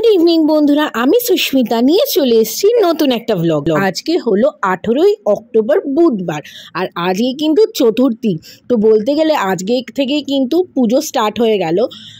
good evening বন্ধুরা আমি সুস্মিতা নিয়ে চলে এসেছি নতুন একটা ব্লগ আজকে হলো আঠেরোই অক্টোবর বুধবার আর আজকে কিন্তু চতুর্থী তো বলতে গেলে আজকে থেকে কিন্তু পুজো স্টার্ট হয়ে গেল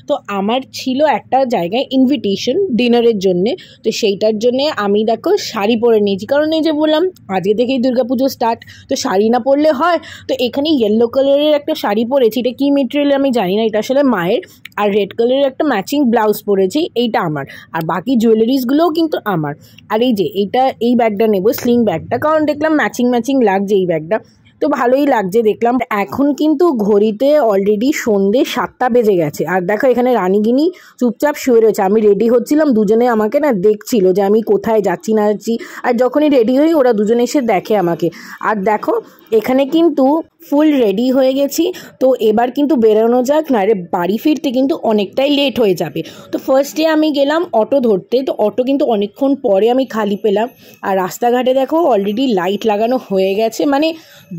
তো আমার ছিল একটা জায়গায় ইনভিটেশন ডিনারের জন্যে তো সেইটার জন্যে আমি দেখো শাড়ি পরে নিয়েছি কারণ এই যে বললাম আজকে থেকেই পুজো স্টার্ট তো শাড়ি না পরলে হয় তো এখানে ইয়েলো কালারের একটা শাড়ি পরেছি এটা কী মেটেরিয়াল আমি জানি না এটা আসলে মায়ের আর রেড কালারের একটা ম্যাচিং ব্লাউজ পরেছি এইটা আমার আর বাকি জুয়েলারিজ গুলোও কিন্তু আমার আর এই যে এটা এই ব্যাগটা নেব স্লিং ব্যাগটা kaun দেখলাম ম্যাচিং ম্যাচিং লাগ যেই ব্যাগটা তো ভালোই লাগছে দেখলাম এখন কিন্তু ঘড়িতে অলরেডি সন্ধে সাতটা বেজে গেছে আর দেখো এখানে রানীগিনি চুপচাপ শুয়ে রয়েছে আমি রেডি হচ্ছিলাম দুজনে আমাকে না দেখছিল যে আমি কোথায় যাচ্ছি না যাচ্ছি আর যখনই রেডি হই ওরা দুজনে এসে দেখে আমাকে আর দেখো এখানে কিন্তু ফুল রেডি হয়ে গেছি তো এবার কিন্তু বেরোনো যাক না রে বাড়ি ফিরতে কিন্তু অনেকটাই লেট হয়ে যাবে তো ফার্স্টে আমি গেলাম অটো ধরতে তো অটো কিন্তু অনেকক্ষণ পরে আমি খালি পেলাম আর রাস্তাঘাটে দেখো অলরেডি লাইট লাগানো হয়ে গেছে মানে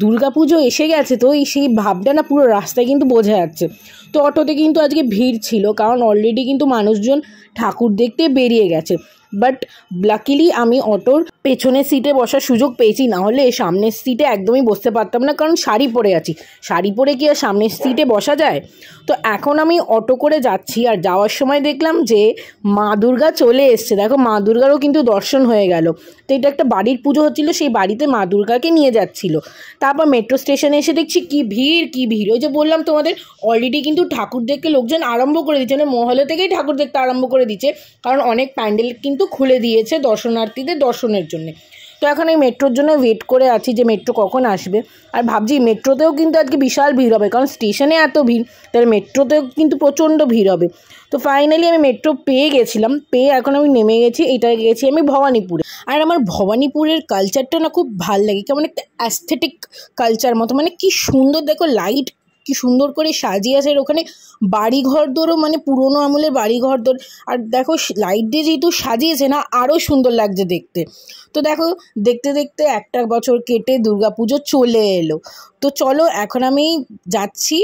দু পুজো এসে গেছে তো এই সেই ভাবটা না পুরো রাস্তায় কিন্তু বোঝা যাচ্ছে তো অটোতে কিন্তু আজকে ভিড় ছিল কারণ অলরেডি কিন্তু মানুষজন ঠাকুর দেখতে বেরিয়ে গেছে বাট লাকিলি আমি অটোর পেছনের সিটে বসার সুযোগ পেয়েছি না হলে সামনের সিটে একদমই বসতে পারতাম না কারণ শাড়ি পরে আছি শাড়ি পরে কি আর সামনের সিটে বসা যায় তো এখন আমি অটো করে যাচ্ছি আর যাওয়ার সময় দেখলাম যে মা দুর্গা চলে এসছে দেখো মা দুর্গারও কিন্তু দর্শন হয়ে গেল তো এটা একটা বাড়ির পুজো হচ্ছিল সেই বাড়িতে মা দুর্গাকে নিয়ে যাচ্ছিল তারপর মেট্রো স্টেশনে এসে দেখছি কি ভিড় কি ভিড় ওই যে বললাম তোমাদের অলরেডি কিন্তু ঠাকুর দেখতে লোকজন আরম্ভ করে দিচ্ছে মানে মহলে থেকেই ঠাকুর দেখতে আরম্ভ করে দিচ্ছে কারণ অনেক প্যান্ডেল কিন্তু কিন্তু খুলে দিয়েছে দর্শনার্থীদের দর্শনের জন্যে তো এখন এই মেট্রোর জন্য ওয়েট করে আছি যে মেট্রো কখন আসবে আর ভাবছি মেট্রোতেও কিন্তু আজকে বিশাল ভিড় হবে কারণ স্টেশনে এত ভিড় তাহলে মেট্রোতেও কিন্তু প্রচণ্ড ভিড় হবে তো ফাইনালি আমি মেট্রো পেয়ে গেছিলাম পেয়ে এখন আমি নেমে গেছি এটা গেছি আমি ভবানীপুরে আর আমার ভবানীপুরের কালচারটা না খুব ভাল লাগে কেমন একটা অ্যাস্থেটিক কালচার মতো মানে কি সুন্দর দেখো লাইট কি সুন্দর করে সাজিয়ে আছে ওখানে বাড়িঘর দোরও মানে পুরোনো আমলের বাড়িঘর দোর আর দেখো লাইট দিয়ে যেহেতু সাজিয়েছে না আরও সুন্দর লাগছে দেখতে তো দেখো দেখতে দেখতে একটা বছর কেটে দুর্গাপুজো চলে এলো তো চলো এখন আমি যাচ্ছি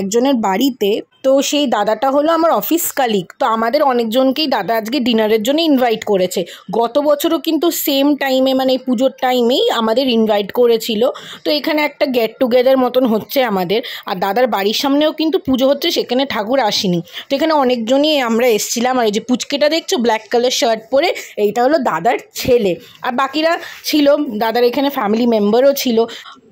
একজনের বাড়িতে তো সেই দাদাটা হলো আমার অফিস কালিক তো আমাদের অনেকজনকেই দাদা আজকে ডিনারের জন্য ইনভাইট করেছে গত বছরও কিন্তু সেম টাইমে মানে পুজোর টাইমেই আমাদের ইনভাইট করেছিল তো এখানে একটা গেট টুগেদার মতন হচ্ছে আমাদের আর দাদার বাড়ির সামনেও কিন্তু পুজো হচ্ছে সেখানে ঠাকুর আসেনি তো এখানে অনেকজনই আমরা এসছিলাম আর এই যে পুচকেটা দেখছো ব্ল্যাক কালার শার্ট পরে এইটা হলো দাদার ছেলে আর বাকিরা ছিল দাদার এখানে ফ্যামিলি মেম্বারও ছিল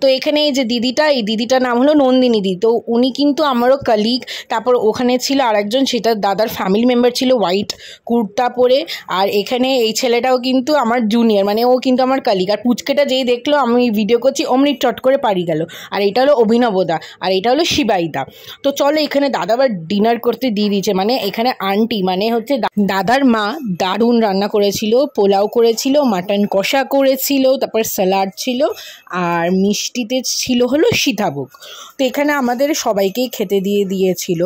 তো এখানে এই যে দিদিটা এই দিদিটার নাম হলো নন্দিনী দিদি তো উনি কিন্তু আমারও কালিগ তারপর ওখানে ছিল আরেকজন সেটা দাদার ফ্যামিলি মেম্বার ছিল হোয়াইট কুর্তা পরে আর এখানে এই ছেলেটাও কিন্তু আমার জুনিয়র মানে ও কিন্তু আমার কালিগ আর পুচকেটা যেই দেখলো আমি ভিডিও করছি অমনি চট করে পারি গেল আর এটা হলো অভিনবদা আর এটা হলো শিবাইদা তো চলো এখানে দাদা আবার ডিনার করতে দিয়ে দিয়েছে মানে এখানে আন্টি মানে হচ্ছে দাদার মা দারুণ রান্না করেছিল পোলাও করেছিল মাটন কষা করেছিল তারপর স্যালাড ছিল আর মিষ্টি মিষ্টিতে ছিল হলো সীতাভোগ তো এখানে আমাদের সবাইকেই খেতে দিয়ে দিয়েছিল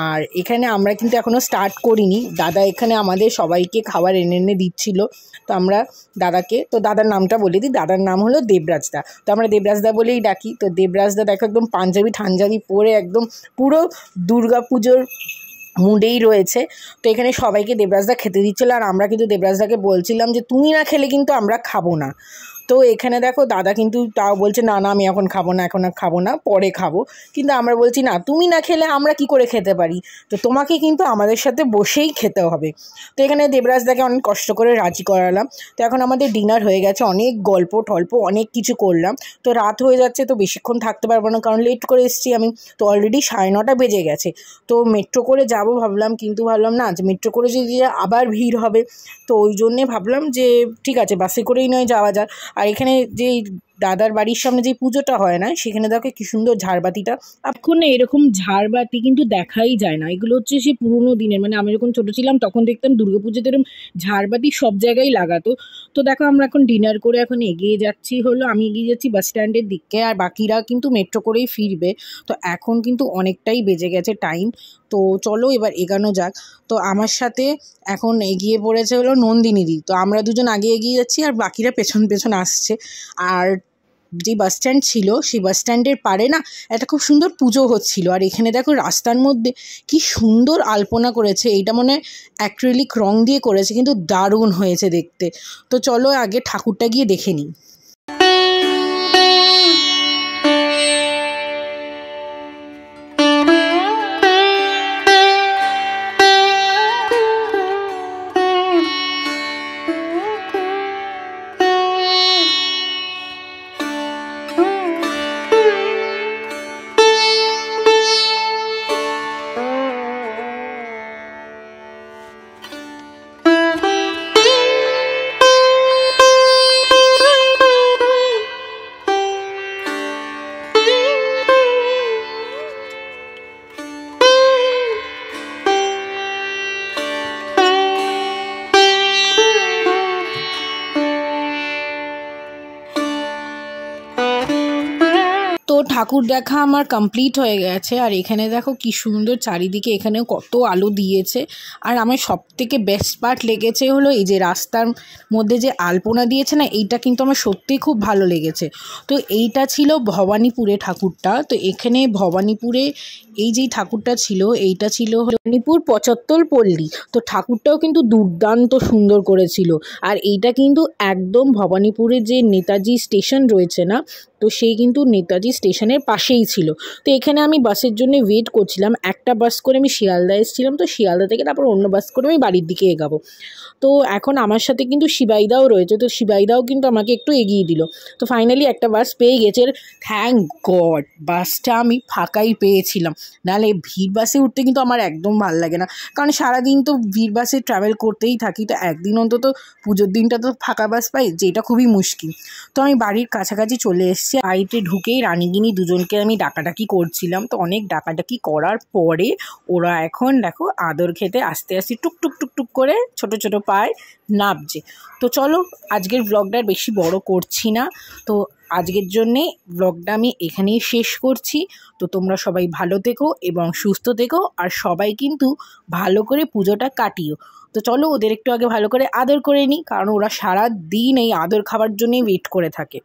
আর এখানে আমরা কিন্তু এখনও স্টার্ট করিনি দাদা এখানে আমাদের সবাইকে খাবার এনে এনে দিচ্ছিল তো আমরা দাদাকে তো দাদার নামটা বলে দিই দাদার নাম হলো দেবরাজদা তো আমরা দেবরাজদা বলেই ডাকি তো দেবরাজদা দেখো একদম পাঞ্জাবি ঠাঞ্জাবি পরে একদম পুরো দুর্গা পুজোর মুডেই রয়েছে তো এখানে সবাইকে দেবরাজদা খেতে দিচ্ছিলো আর আমরা কিন্তু দেবরাজদাকে বলছিলাম যে তুমি না খেলে কিন্তু আমরা খাবো না তো এখানে দেখো দাদা কিন্তু তাও বলছে না না আমি এখন খাবো না এখন আর খাবো না পরে খাবো কিন্তু আমরা বলছি না তুমি না খেলে আমরা কি করে খেতে পারি তো তোমাকে কিন্তু আমাদের সাথে বসেই খেতে হবে তো এখানে দেবরাজ দাকে অনেক কষ্ট করে রাজি করালাম তো এখন আমাদের ডিনার হয়ে গেছে অনেক গল্প টল্প অনেক কিছু করলাম তো রাত হয়ে যাচ্ছে তো বেশিক্ষণ থাকতে পারবো না কারণ লেট করে এসেছি আমি তো অলরেডি সাড়ে নটা বেজে গেছে তো মেট্রো করে যাব ভাবলাম কিন্তু ভাবলাম না যে মেট্রো করে যদি আবার ভিড় হবে তো ওই জন্যে ভাবলাম যে ঠিক আছে বাসে করেই নয় যাওয়া যাক আর এখানে যে দাদার বাড়ির সামনে যে পুজোটা হয় না সেখানে দেখো কি সুন্দর ঝাড়বাতিটা এখন না এরকম ঝাড়বাতি কিন্তু দেখাই যায় না এগুলো হচ্ছে সেই পুরোনো দিনের মানে আমি যখন ছোটো ছিলাম তখন দেখতাম দুর্গাপুজোতে এরকম ঝাড়বাতি সব জায়গায় লাগাতো তো দেখো আমরা এখন ডিনার করে এখন এগিয়ে যাচ্ছি হলো আমি এগিয়ে যাচ্ছি বাস স্ট্যান্ডের দিকে আর বাকিরা কিন্তু মেট্রো করেই ফিরবে তো এখন কিন্তু অনেকটাই বেজে গেছে টাইম তো চলো এবার এগানো যাক তো আমার সাথে এখন এগিয়ে পড়েছে হলো নন্দিনীদি তো আমরা দুজন আগে এগিয়ে যাচ্ছি আর বাকিরা পেছন পেছন আসছে আর যে বাস স্ট্যান্ড ছিল সেই বাস স্ট্যান্ডের পারে না একটা খুব সুন্দর পুজো হচ্ছিল আর এখানে দেখো রাস্তার মধ্যে কি সুন্দর আলপনা করেছে এটা মনে হয় অ্যাক্রিলিক রং দিয়ে করেছে কিন্তু দারুণ হয়েছে দেখতে তো চলো আগে ঠাকুরটা গিয়ে দেখে নিই ঠাকুর দেখা আমার কমপ্লিট হয়ে গেছে আর এখানে দেখো কি সুন্দর চারিদিকে এখানেও কত আলো দিয়েছে আর আমার সব থেকে বেস্ট পার্ট লেগেছে হলো এই যে রাস্তার মধ্যে যে আলপনা দিয়েছে না এইটা কিন্তু আমার সত্যিই খুব ভালো লেগেছে তো এইটা ছিল ভবানীপুরে ঠাকুরটা তো এখানে ভবানীপুরে এই যেই ঠাকুরটা ছিল এইটা ছিল ভবানীপুর পঁচাত্তর পল্লী তো ঠাকুরটাও কিন্তু দুর্দান্ত সুন্দর করেছিল আর এইটা কিন্তু একদম ভবানীপুরে যে নেতাজি স্টেশন রয়েছে না তো সেই কিন্তু নেতাজি স্টেশনের পাশেই ছিল তো এখানে আমি বাসের জন্য ওয়েট করছিলাম একটা বাস করে আমি শিয়ালদা এসেছিলাম তো শিয়ালদা থেকে তারপর অন্য বাস করে আমি বাড়ির দিকে এগাবো তো এখন আমার সাথে কিন্তু শিবাইদাও রয়েছে তো শিবাইদাও কিন্তু আমাকে একটু এগিয়ে দিল তো ফাইনালি একটা বাস পেয়ে গেছে থ্যাংক গড বাসটা আমি ফাঁকাই পেয়েছিলাম নাহলে ভিড় বাসে উঠতে কিন্তু আমার একদম ভাল লাগে না কারণ সারাদিন তো ভিড় বাসে ট্রাভেল করতেই থাকি তো একদিন অন্তত পুজোর দিনটা তো ফাঁকা বাস পাই যেটা খুবই মুশকিল তো আমি বাড়ির কাছাকাছি চলে এসেছি বাড়িতে ঢুকেই রানিং নাগিনী দুজনকে আমি ডাকাডাকি করছিলাম তো অনেক ডাকাডাকি করার পরে ওরা এখন দেখো আদর খেতে আস্তে আস্তে টুকটুক টুকটুক করে ছোট ছোট পায় নাবজে তো চলো আজকের ব্লগটা বেশি বড় করছি না তো আজকের জন্যে ব্লগটা আমি এখানেই শেষ করছি তো তোমরা সবাই ভালো থেকো এবং সুস্থ থেকো আর সবাই কিন্তু ভালো করে পুজোটা কাটিও তো চলো ওদের একটু আগে ভালো করে আদর করে নিই কারণ ওরা সারা দিন এই আদর খাবার জন্যেই ওয়েট করে থাকে